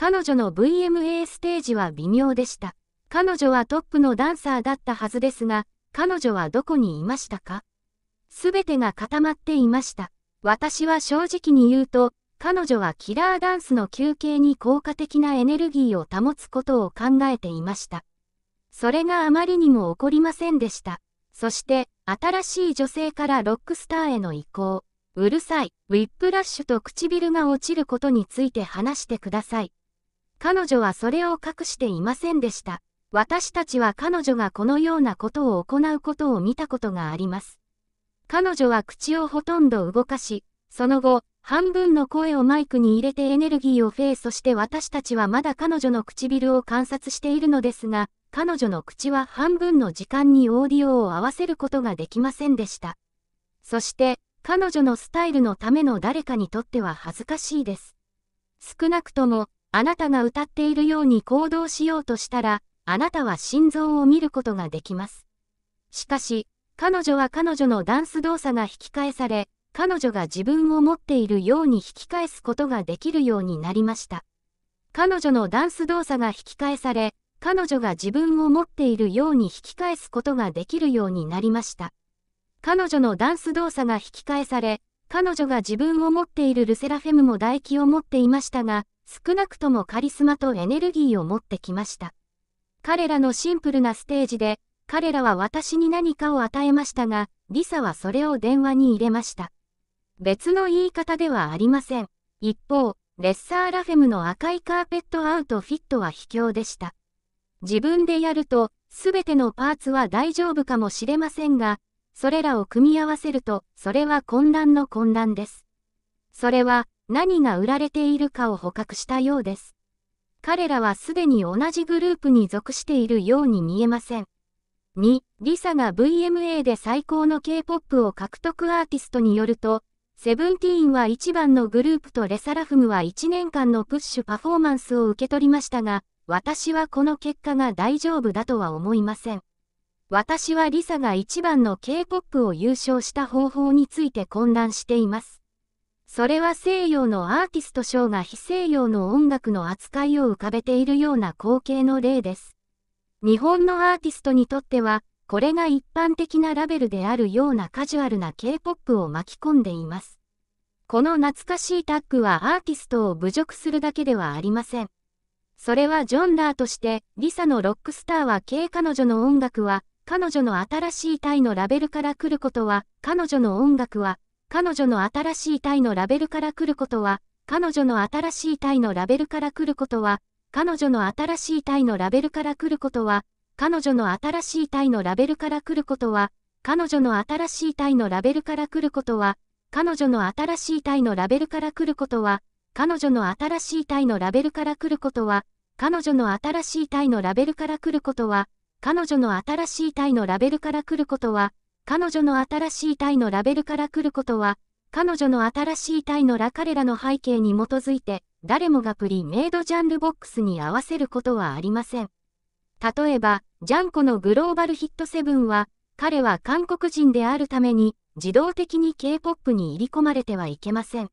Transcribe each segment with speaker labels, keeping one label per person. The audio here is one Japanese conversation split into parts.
Speaker 1: 彼女の VMA ステージは微妙でした。彼女はトップのダンサーだったはずですが、彼女はどこにいましたかすべてが固まっていました。私は正直に言うと、彼女はキラーダンスの休憩に効果的なエネルギーを保つことを考えていました。それがあまりにも起こりませんでした。そして、新しい女性からロックスターへの移行、うるさい、ウィップラッシュと唇が落ちることについて話してください。彼女はそれを隠していませんでした。私たちは彼女がこのようなことを行うことを見たことがあります。彼女は口をほとんど動かし、その後、半分の声をマイクに入れてエネルギーをフェイそして私たちはまだ彼女の唇を観察しているのですが、彼女の口は半分の時間にオーディオを合わせることができませんでした。そして、彼女のスタイルのための誰かにとっては恥ずかしいです。少なくとも、あなたが歌っているように行動しようとしたら、あなたは心臓を見ることができます。しかし、彼女は彼女のダンス動作が引き返され、彼女が自分を持っているように引き返すことができるようになりました。彼女のダンス動作が引き返され、彼女が自分を持っているように引き返すことができるようになりました。彼女のダンス動作が引き返され、彼女が自分を持っているルセラフェムも唾液を持っていましたが、少なくともカリスマとエネルギーを持ってきました。彼らのシンプルなステージで、彼らは私に何かを与えましたが、リサはそれを電話に入れました。別の言い方ではありません。一方、レッサーラフェムの赤いカーペットアウトフィットは卑怯でした。自分でやると、すべてのパーツは大丈夫かもしれませんが、それらを組み合わせると、それは混乱の混乱です。それは、何が売られているかを捕獲したようです。彼らはすでに同じグループに属しているように見えません。2、リサが VMA で最高の K-POP を獲得アーティストによると、セブンティーンは1番のグループとレサラフムは1年間のプッシュパフォーマンスを受け取りましたが、私はこの結果が大丈夫だとは思いません。私はリサが1番の K-POP を優勝した方法について混乱しています。それは西洋のアーティストショーが非西洋の音楽の扱いを浮かべているような光景の例です。日本のアーティストにとっては、これが一般的なラベルであるようなカジュアルな K-POP を巻き込んでいます。この懐かしいタッグはアーティストを侮辱するだけではありません。それはジョンラーとして、リサのロックスターは K 彼女の音楽は、彼女の新しいタイのラベルから来ることは、彼女の音楽は、彼女の新しい体のラベルから来ることは、彼女の新しい体のラベルから来ることは、彼女の新しい体のラベルから来ることは、彼女の新しい体のラベルから来ることは、彼女の新しい体のラベルから来ることは、彼女の新しい体のラベルから来ることは、彼女の新しい体のラベルから来ることは、彼女の新しい体のラベルから来ることは、彼女の新しい体のラベルから来ることは、彼女の新しい体のラベルから来ることは、彼女の新しい体のら彼らの背景に基づいて、誰もがプリメイドジャンルボックスに合わせることはありません。例えば、ジャンコのグローバルヒットセブンは、彼は韓国人であるために、自動的に K-POP に入り込まれてはいけません。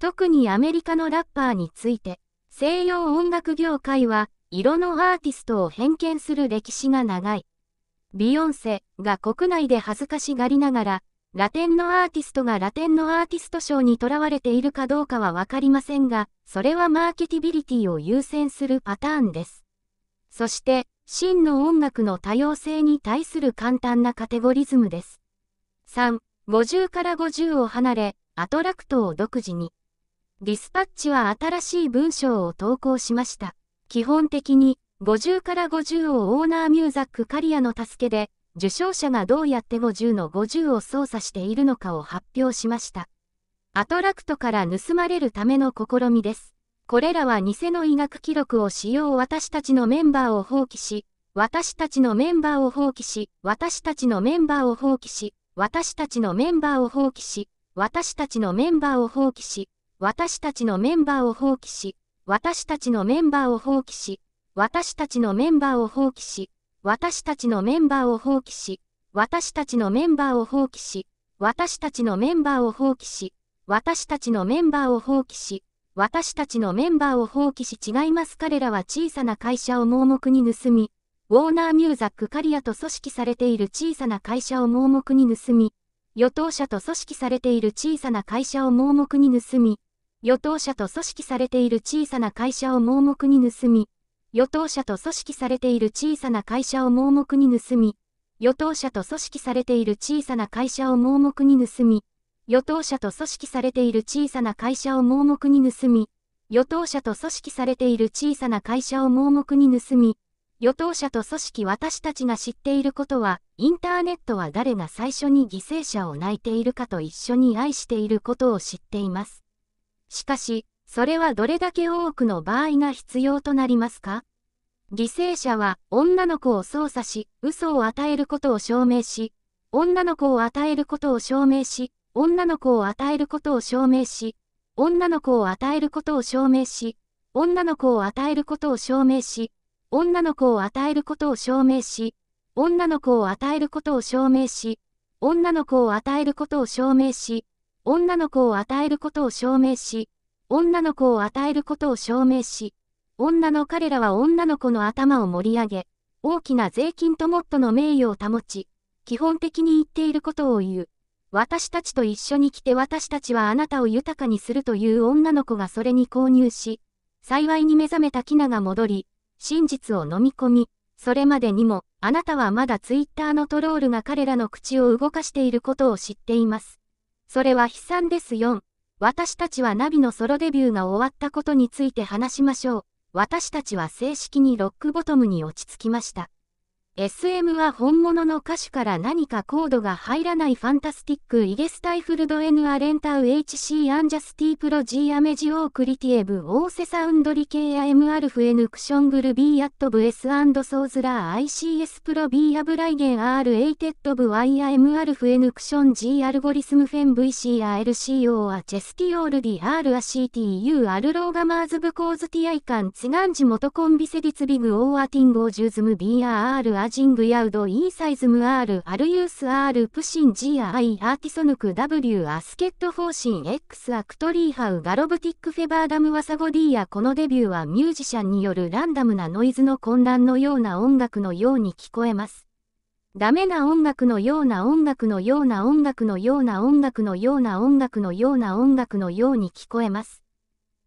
Speaker 1: 特にアメリカのラッパーについて、西洋音楽業界は、色のアーティストを偏見する歴史が長い。ビヨンセが国内で恥ずかしがりながら、ラテンのアーティストがラテンのアーティスト賞にとらわれているかどうかはわかりませんが、それはマーケティビリティを優先するパターンです。そして、真の音楽の多様性に対する簡単なカテゴリズムです。3、50から50を離れ、アトラクトを独自に。ディスパッチは新しい文章を投稿しました。基本的に、50から50をオーナーミューザックカリアの助けで、受賞者がどうやって50の50を操作しているのかを発表しました。アトラクトから盗まれるための試みです。これらは偽の医学記録を使用私たちのメンバーを放棄し、私たちのメンバーを放棄し、私たちのメンバーを放棄し、私たちのメンバーを放棄し、私たちのメンバーを放棄し、私たちのメンバーを放棄し、私たちのメンバーを放棄し、私たちのメンバーを放棄し、私たちのメンバーを放棄し、私たちのメンバーを放棄し、私たちのメンバーを放棄し、私たちのメンバーを放棄し、私たちのメンバーを放棄し違います彼らは小さな会社を盲目に盗み、ウォーナーミューザックカリアと組織されている小さな会社を盲目に盗み、与党者と組織されている小さな会社を盲目に盗み、与党者と組織されている小さな会社を盲目に盗み、与党者と組織されている小さな会社を盲目に盗み、与党者と組織されている小さな会社を盲目に盗み、与党者と組織されている小さな会社を盲目に盗み、与党者と組織されている小さな会社を盲目に盗み、与党者と組織私たちが知っていることは、インターネットは誰が最初に犠牲者を泣いているかと一緒に愛していることを知っています。しかし、それはどれだけ多くの場合が必要となりますか犠牲者は女の子を操作し、嘘を与えることを証明し、女の子を与えることを証明し、女の子を与えることを証明し、女の子を与えることを証明し、女の子を与えることを証明し、女の子を与えることを証明し、女の子を与えることを証明し、女の子を与えることを証明し、女の子を与えることを証明し、女の子を与えることを証明し、女の彼らは女の子の頭を盛り上げ、大きな税金ともっとの名誉を保ち、基本的に言っていることを言う。私たちと一緒に来て私たちはあなたを豊かにするという女の子がそれに購入し、幸いに目覚めたキナが戻り、真実を飲み込み、それまでにも、あなたはまだツイッターのトロールが彼らの口を動かしていることを知っています。それは悲惨です4。私たちはナビのソロデビューが終わったことについて話しましょう。私たちは正式にロックボトムに落ち着きました。SM は本物の歌手から何かコードが入らないファンタスティックイゲスタイフルド N アレンタウ HC アンジャスティプロ G アメジオークリティエブオーセサウンドリケイア M アルフ N クショングル B アットブ S アンドソーズラー ICS プロ B アブライゲン R エイテッドブ Y ア M アルフ N クション G アルゴリスムフェン VC ア LCO アチェスティオールディ R ア CTU アルローガマーズブコーズティアイカンツガンジモトコンビセディツビグオーアティンゴージュズム B ア R アジングヤウドイーサイズム R アルユースアールプシン GI アーティソヌク W アスケット方針 X アクトリーハウガロブティックフェバーダムワサゴ D やこのデビューはミュージシャンによるランダムなノイズの混乱のような音楽のように聞こえます。ダメな音楽のような音楽のような音楽のような音楽のような音楽のような音楽のように聞こえます。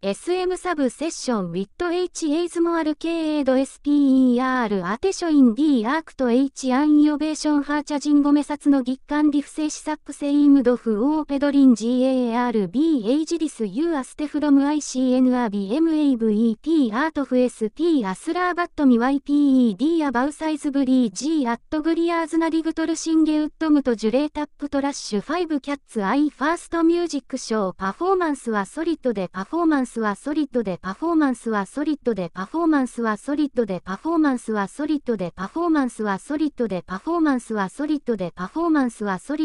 Speaker 1: SM サブセッション with H エイズモアル経営度 SPER アテショイン D アークト H アンイオベーションハーチャジンゴメサツの月間リフセイシサックセイムドフオーペドリン GARB エイジリス U アステフロム ICNRBMAVET アートフ SP アスラーバットミ YPED アバウサイズブリー G アットグリアーズナリグトルシンゲウッドムとジュレータップトラッシュ5キャッツアイファーストミュージックショーパフォーマンスはソリッドでパフォーマンススはソリッドでパフォーマンスはソリッドでパフォーマンスはソリッドでパフォーマンスはソリッドでパフォーマンスはソリッドでパフォーマンスはソリッドでパフォーマンスはソ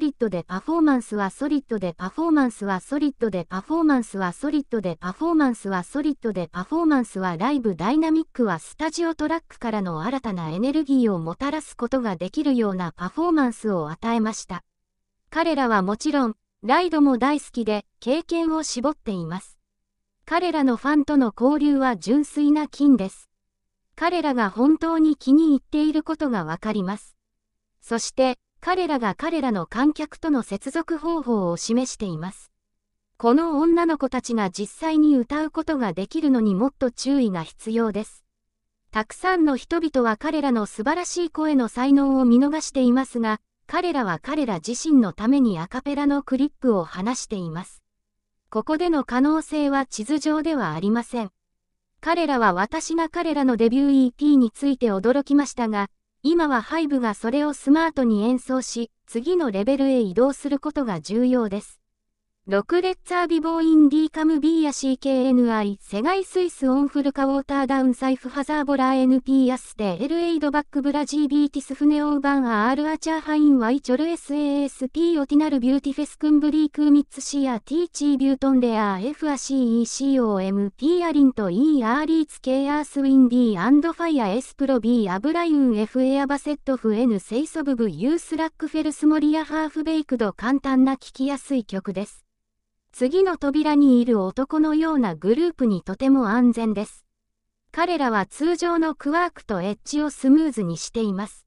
Speaker 1: リッドでパフォーマンスはソリッドでパフォーマンスはソリッドでパフォーマンスはソリッドでパフォーマンスはソリッドでパフォーマンスはソリッドでパフォーマンスはライブダイナミックはスタジオトラックからの新たなエネルギーをもたらすことができるようなパフォーマンスを与えました。彼らはもちろんライドも大好きで経験を絞っています。彼らのファンとの交流は純粋な金です。彼らが本当に気に入っていることがわかります。そして彼らが彼らの観客との接続方法を示しています。この女の子たちが実際に歌うことができるのにもっと注意が必要です。たくさんの人々は彼らの素晴らしい声の才能を見逃していますが、彼らは彼ら自身のためにアカペラのクリップを話しています。ここでの可能性は地図上ではありません。彼らは私が彼らのデビュー EP について驚きましたが、今はハイブがそれをスマートに演奏し、次のレベルへ移動することが重要です。6レッツァービボーインディカムビーや CKNI 世界スイスオンフルカウォーターダウンサイフハザーボラー NP アステエルエイドバックブラジービーティスフネオーバンアールアチャーハインワイチョル SASP オティナルビューティフェスクンブリークーミッツシアティーチービュートンレアー F a CECOMP アリント E アーリーツ K アースウィンデーアンドファイアエスプロ B アブライウン F エアバセットフ N セイソブブユースラックフェルスモリアハーフベイクド簡単な聴きやすい曲です。次の扉にいる男のようなグループにとても安全です。彼らは通常のクワークとエッジをスムーズにしています。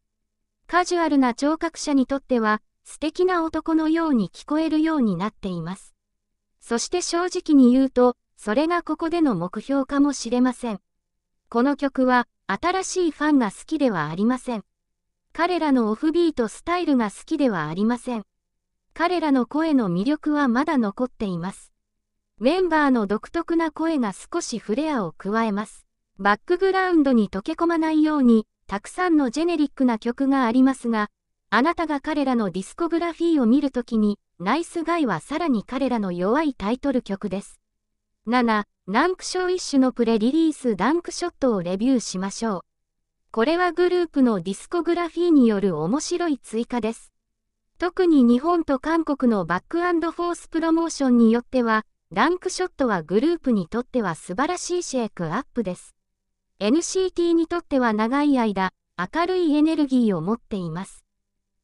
Speaker 1: カジュアルな聴覚者にとっては、素敵な男のように聞こえるようになっています。そして正直に言うと、それがここでの目標かもしれません。この曲は、新しいファンが好きではありません。彼らのオフビートスタイルが好きではありません。彼らの声の魅力はまだ残っています。メンバーの独特な声が少しフレアを加えます。バックグラウンドに溶け込まないように、たくさんのジェネリックな曲がありますが、あなたが彼らのディスコグラフィーを見るときに、ナイスガイはさらに彼らの弱いタイトル曲です。7、ナンクショー一種のプレリリースダンクショットをレビューしましょう。これはグループのディスコグラフィーによる面白い追加です。特に日本と韓国のバックフォースプロモーションによっては、ダンクショットはグループにとっては素晴らしいシェイクアップです。NCT にとっては長い間、明るいエネルギーを持っています。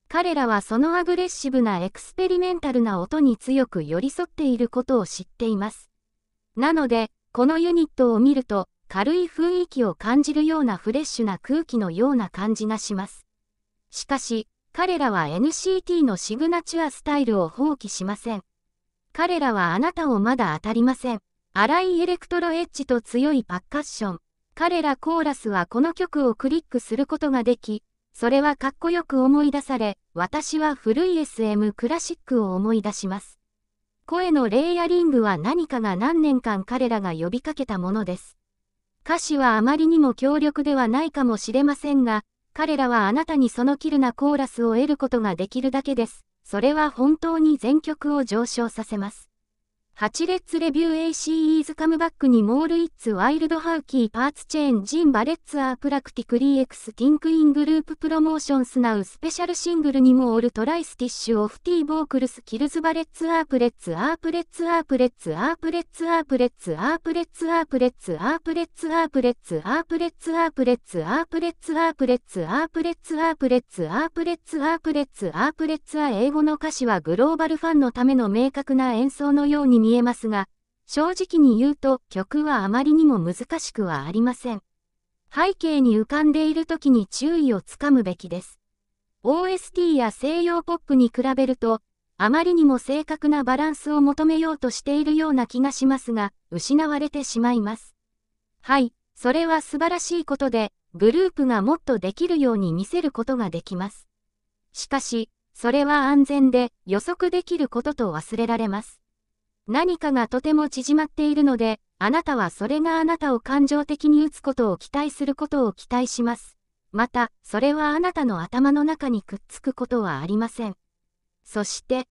Speaker 1: 彼らはそのアグレッシブなエクスペリメンタルな音に強く寄り添っていることを知っています。なので、このユニットを見ると、軽い雰囲気を感じるようなフレッシュな空気のような感じがします。しかし、彼らは NCT のシグナチュアスタイルを放棄しません。彼らはあなたをまだ当たりません。荒いエレクトロエッジと強いパッカッション。彼らコーラスはこの曲をクリックすることができ、それはかっこよく思い出され、私は古い SM クラシックを思い出します。声のレイヤリングは何かが何年間彼らが呼びかけたものです。歌詞はあまりにも強力ではないかもしれませんが、彼らはあなたにそのキルなコーラスを得ることができるだけです。それは本当に全曲を上昇させます。8列レビュー ACE ズカムバックにモールイッツワイルドハウキーパーツチェーンジンバレッツアープラクティクリーエクスティンクイングループプロモーションスナウスペシャルシングルにモールトライスティッシュオフティーボークルスキルズバレッツアープレッツアープレッツアープレッツアープレッツアープレッツアープレッツアープレッツアープレッツアープレッツアープレッツアープレッツアープレッツアープレッツアープレッツアープレッツアープレッツアープレッツアープレッツア英語の歌詞はグローバルファンのための明確な演奏のように見えますが、正直に言うと曲はあまりにも難しくはありません。背景に浮かんでいる時に注意をつかむべきです。OST や西洋ポップに比べると、あまりにも正確なバランスを求めようとしているような気がしますが、失われてしまいます。はい、それは素晴らしいことで、グループがもっとできるように見せることができます。しかし、それは安全で予測できることと忘れられます。何かがとても縮まっているので、あなたはそれがあなたを感情的に打つことを期待することを期待します。また、それはあなたの頭の中にくっつくことはありません。そして、